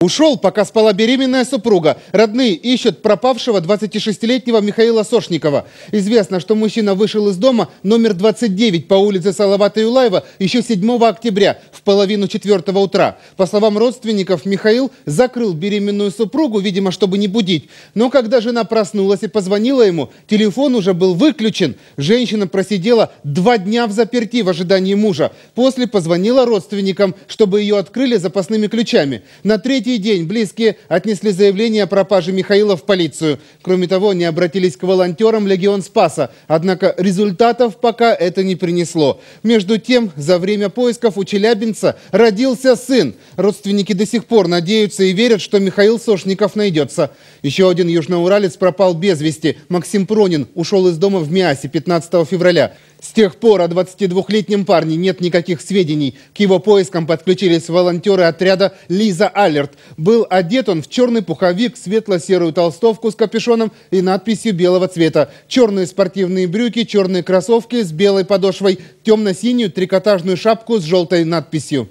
Ушел, пока спала беременная супруга. Родные ищут пропавшего 26-летнего Михаила Сошникова. Известно, что мужчина вышел из дома номер 29 по улице Салавата Юлаева еще 7 октября в половину 4 утра. По словам родственников, Михаил закрыл беременную супругу, видимо, чтобы не будить. Но когда жена проснулась и позвонила ему, телефон уже был выключен. Женщина просидела два дня в заперти в ожидании мужа. После позвонила родственникам, чтобы ее открыли запасными ключами. На третий третий день близкие отнесли заявление о пропаже Михаила в полицию. Кроме того, они обратились к волонтерам «Легион Спаса». Однако результатов пока это не принесло. Между тем, за время поисков у челябинца родился сын. Родственники до сих пор надеются и верят, что Михаил Сошников найдется. Еще один южноуралец пропал без вести. Максим Пронин ушел из дома в Миасе 15 февраля. С тех пор о 22-летнем парне нет никаких сведений. К его поискам подключились волонтеры отряда «Лиза Алерт». Был одет он в черный пуховик, светло-серую толстовку с капюшоном и надписью белого цвета, черные спортивные брюки, черные кроссовки с белой подошвой, темно-синюю трикотажную шапку с желтой надписью.